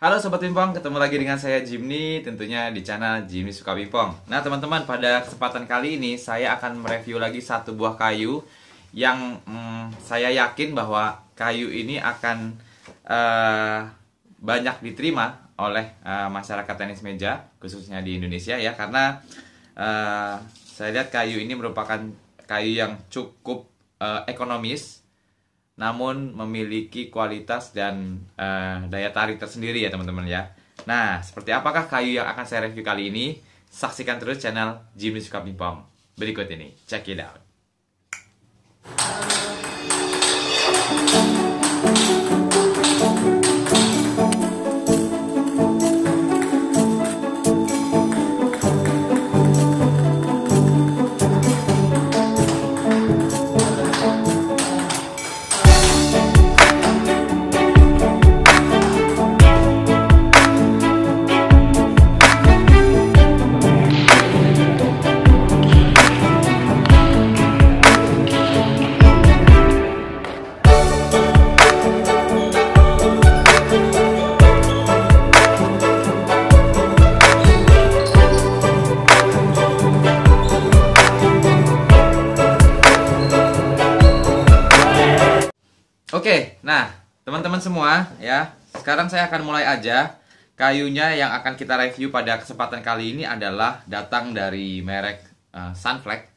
Halo Sobat Pimpong, ketemu lagi dengan saya Jimny, tentunya di channel Jimny Suka Pimpong. Nah teman-teman, pada kesempatan kali ini saya akan mereview lagi satu buah kayu yang hmm, saya yakin bahwa kayu ini akan uh, banyak diterima oleh uh, masyarakat tenis meja, khususnya di Indonesia ya, karena uh, saya lihat kayu ini merupakan kayu yang cukup uh, ekonomis namun memiliki kualitas dan uh, daya tarik tersendiri ya teman-teman ya. Nah, seperti apakah kayu yang akan saya review kali ini? Saksikan terus channel Jimmy Suka Pimpong. Berikut ini, check it out. teman-teman semua ya. Sekarang saya akan mulai aja. Kayunya yang akan kita review pada kesempatan kali ini adalah datang dari merek uh,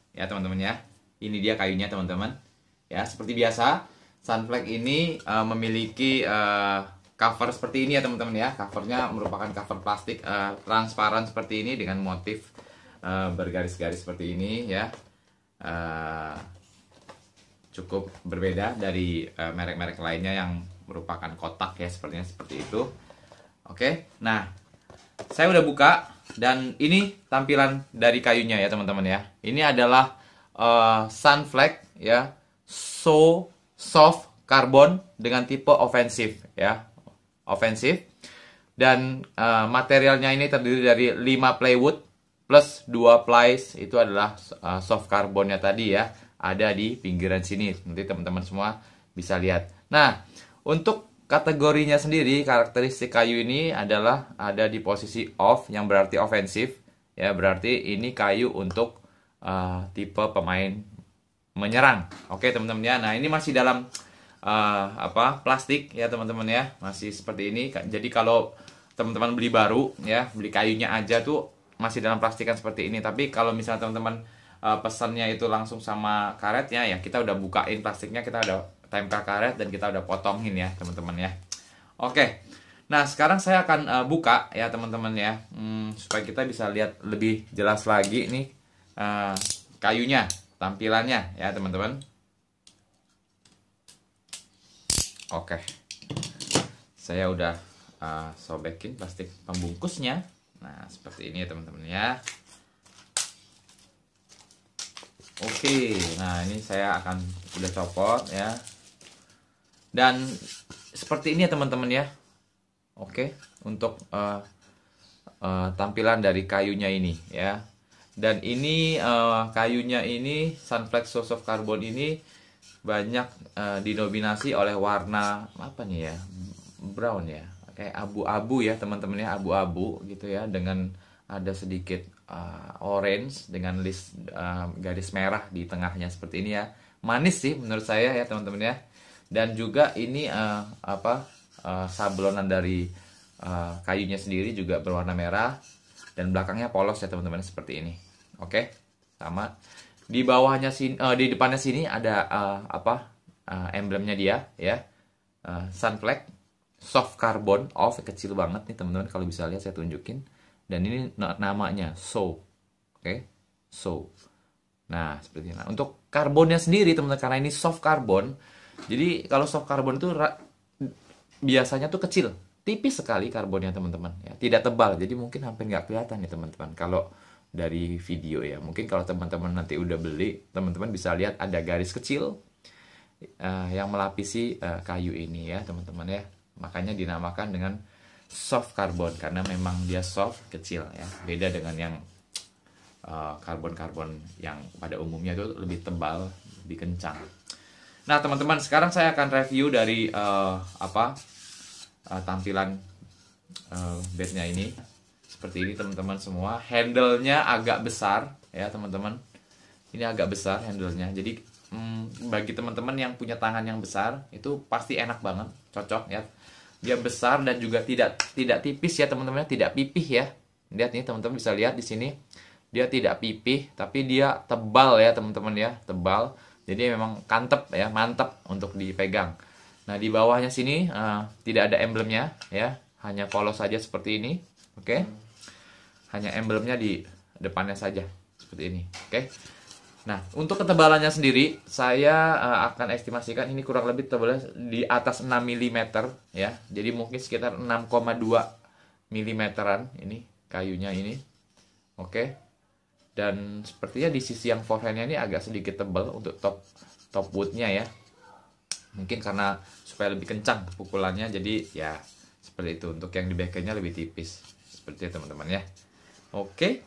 ya teman-teman ya. Ini dia kayunya teman-teman. Ya, seperti biasa Sunflex ini uh, memiliki uh, cover seperti ini ya teman-teman ya. Covernya merupakan cover plastik uh, transparan seperti ini dengan motif uh, bergaris-garis seperti ini ya. Uh, cukup berbeda dari uh, merek -merek lainnya yang merupakan kotak ya sepertinya seperti itu. Oke. Nah, saya udah buka dan ini tampilan dari kayunya ya teman-teman ya. Ini adalah uh, ya. So soft carbon dengan tipe ofensif ya. Ofensif. Dan uh, materialnya ini terdiri dari 5 plywood plus 2 plies itu adalah uh, soft carbonnya tadi ya. Ada di pinggiran sini. Nanti teman-teman semua bisa lihat. Nah, untuk kategorinya sendiri, karakteristik kayu ini adalah ada di posisi off yang berarti ofensif. Ya, berarti ini kayu untuk uh, tipe pemain menyerang. Oke, teman-teman ya. Nah, ini masih dalam uh, apa? plastik ya, teman-teman ya. Masih seperti ini. Jadi kalau teman-teman beli baru ya, beli kayunya aja tuh masih dalam plastikan seperti ini. Tapi kalau misalnya teman-teman uh, pesannya itu langsung sama karetnya ya, kita udah bukain plastiknya, kita udah Time karet dan kita udah potongin ya teman-teman ya. Oke. Nah, sekarang saya akan uh, buka ya teman-teman ya. Hmm, supaya kita bisa lihat lebih jelas lagi nih uh, kayunya, tampilannya ya teman-teman. Oke. Saya udah uh, sobekin plastik pembungkusnya. Nah, seperti ini ya teman-teman ya. Oke, nah ini saya akan udah copot ya. Dan seperti ini ya teman-teman ya. Oke, untuk uh, uh, tampilan dari kayunya ini ya. Dan ini uh, kayunya ini sunflex source of carbon ini banyak uh, dinominasi oleh warna apa nih ya? Brown ya. Kayak abu-abu ya teman-teman ya, abu-abu gitu ya dengan ada sedikit uh, orange dengan list uh, garis merah di tengahnya seperti ini ya. Manis sih menurut saya ya teman-teman ya dan juga ini uh, apa uh, sablonan dari uh, kayunya sendiri juga berwarna merah dan belakangnya polos ya teman-teman seperti ini oke okay? sama di bawahnya sini uh, di depannya sini ada uh, apa uh, emblemnya dia ya uh, sunflag soft carbon off kecil banget nih teman-teman kalau bisa lihat saya tunjukin dan ini namanya so oke okay? so nah seperti ini nah, untuk karbonnya sendiri teman-teman karena ini soft carbon jadi kalau soft karbon itu biasanya tuh kecil, tipis sekali karbonnya teman-teman. Ya, tidak tebal, jadi mungkin hampir nggak kelihatan ya teman-teman. Kalau dari video ya, mungkin kalau teman-teman nanti udah beli, teman-teman bisa lihat ada garis kecil uh, yang melapisi uh, kayu ini ya teman-teman ya. Makanya dinamakan dengan soft karbon karena memang dia soft kecil ya. Beda dengan yang eh, karbon-karbon uh, yang pada umumnya itu lebih tebal, lebih kencang. Nah, teman-teman, sekarang saya akan review dari uh, apa? Uh, tampilan uh, bednya ini. Seperti ini, teman-teman semua. Handle-nya agak besar ya, teman-teman. Ini agak besar handle-nya. Jadi hmm, bagi teman-teman yang punya tangan yang besar, itu pasti enak banget, cocok ya. Dia besar dan juga tidak tidak tipis ya, teman-teman, tidak pipih ya. Lihat nih, teman-teman bisa lihat di sini. Dia tidak pipih, tapi dia tebal ya, teman-teman ya, tebal jadi memang kantep ya mantep untuk dipegang nah di bawahnya sini uh, tidak ada emblemnya ya hanya polos saja seperti ini oke okay? hanya emblemnya di depannya saja seperti ini oke okay? nah untuk ketebalannya sendiri saya uh, akan estimasikan ini kurang lebih tebalnya di atas 6 mm ya jadi mungkin sekitar 6,2 milimeteran ini kayunya ini oke okay? dan sepertinya di sisi yang forehandnya ini agak sedikit tebal untuk top top woodnya ya mungkin karena supaya lebih kencang pukulannya jadi ya seperti itu untuk yang di backhandnya lebih tipis seperti teman-teman ya oke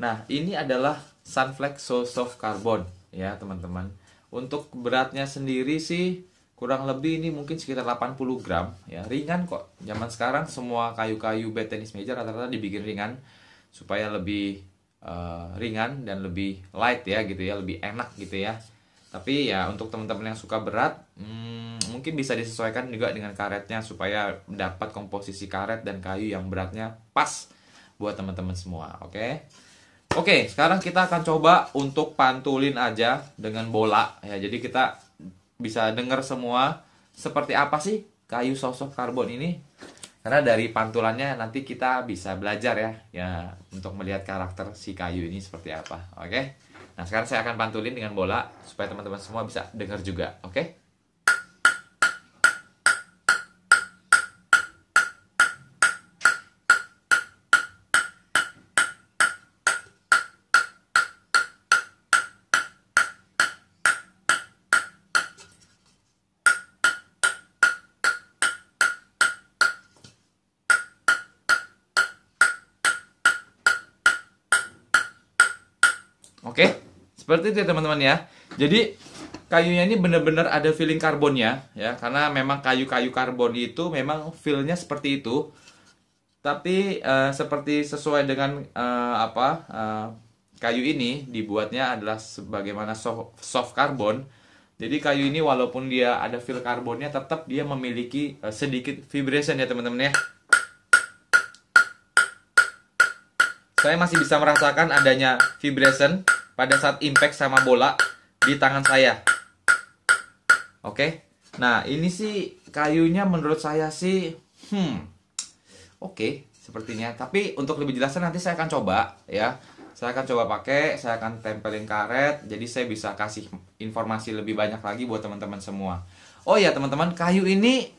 nah ini adalah sunflex so soft carbon ya teman-teman untuk beratnya sendiri sih kurang lebih ini mungkin sekitar 80 gram ya ringan kok zaman sekarang semua kayu-kayu bed tenis meja rata-rata dibikin ringan supaya lebih uh, ringan dan lebih light ya gitu ya lebih enak gitu ya tapi ya untuk teman-teman yang suka berat hmm, mungkin bisa disesuaikan juga dengan karetnya supaya dapat komposisi karet dan kayu yang beratnya pas buat teman-teman semua oke okay? oke okay, sekarang kita akan coba untuk pantulin aja dengan bola ya jadi kita bisa dengar semua seperti apa sih kayu sosok karbon ini karena dari pantulannya nanti kita bisa belajar ya ya untuk melihat karakter si kayu ini seperti apa oke okay? nah sekarang saya akan pantulin dengan bola supaya teman-teman semua bisa dengar juga oke okay? Oke? Okay? Seperti itu ya teman-teman ya. Jadi kayunya ini benar-benar ada feeling karbonnya ya karena memang kayu-kayu karbon itu memang feelnya seperti itu. Tapi uh, seperti sesuai dengan uh, apa uh, kayu ini dibuatnya adalah sebagaimana soft, soft Jadi kayu ini walaupun dia ada feel karbonnya tetap dia memiliki sedikit vibration ya teman-teman ya. Saya masih bisa merasakan adanya vibration pada saat impact sama bola di tangan saya. Oke. Okay? Nah, ini sih kayunya menurut saya sih hmm oke okay, sepertinya. Tapi untuk lebih jelasnya nanti saya akan coba ya. Saya akan coba pakai, saya akan tempelin karet jadi saya bisa kasih informasi lebih banyak lagi buat teman-teman semua. Oh ya teman-teman, kayu ini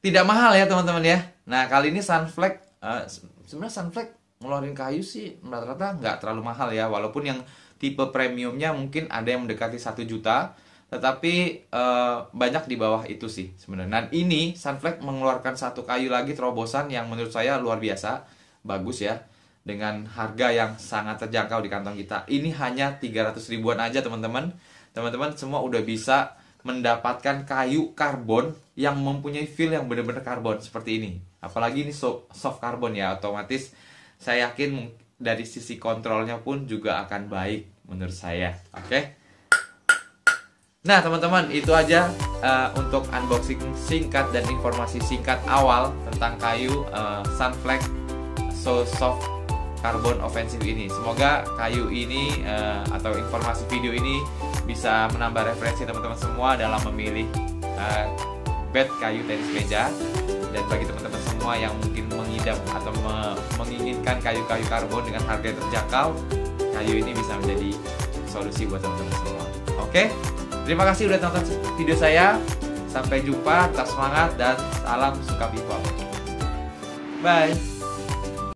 tidak mahal ya teman-teman ya. Nah, kali ini Sunflake uh, eh, sebenarnya Sunflake ngeluarin kayu sih rata-rata nggak terlalu mahal ya walaupun yang tipe premiumnya mungkin ada yang mendekati satu juta tetapi uh, banyak di bawah itu sih sebenarnya. Dan nah, ini Sunflex mengeluarkan satu kayu lagi terobosan yang menurut saya luar biasa, bagus ya dengan harga yang sangat terjangkau di kantong kita. Ini hanya 300 ribuan aja teman-teman. Teman-teman semua udah bisa mendapatkan kayu karbon yang mempunyai feel yang benar-benar karbon seperti ini. Apalagi ini soft karbon ya, otomatis saya yakin dari sisi kontrolnya pun juga akan baik menurut saya oke okay? Nah teman-teman itu aja uh, untuk unboxing singkat dan informasi singkat awal tentang kayu uh, Sunflex So Soft Carbon Offensive ini. Semoga kayu ini uh, atau informasi video ini bisa menambah referensi teman-teman semua dalam memilih uh, bed kayu tenis meja. Dan bagi teman-teman semua yang mungkin mengidap atau me menginginkan kayu-kayu karbon dengan harga yang terjangkau, kayu ini bisa menjadi solusi buat teman-teman semua. Oke, terima kasih udah nonton video saya. Sampai jumpa, tetap semangat dan salam suka people. Bye.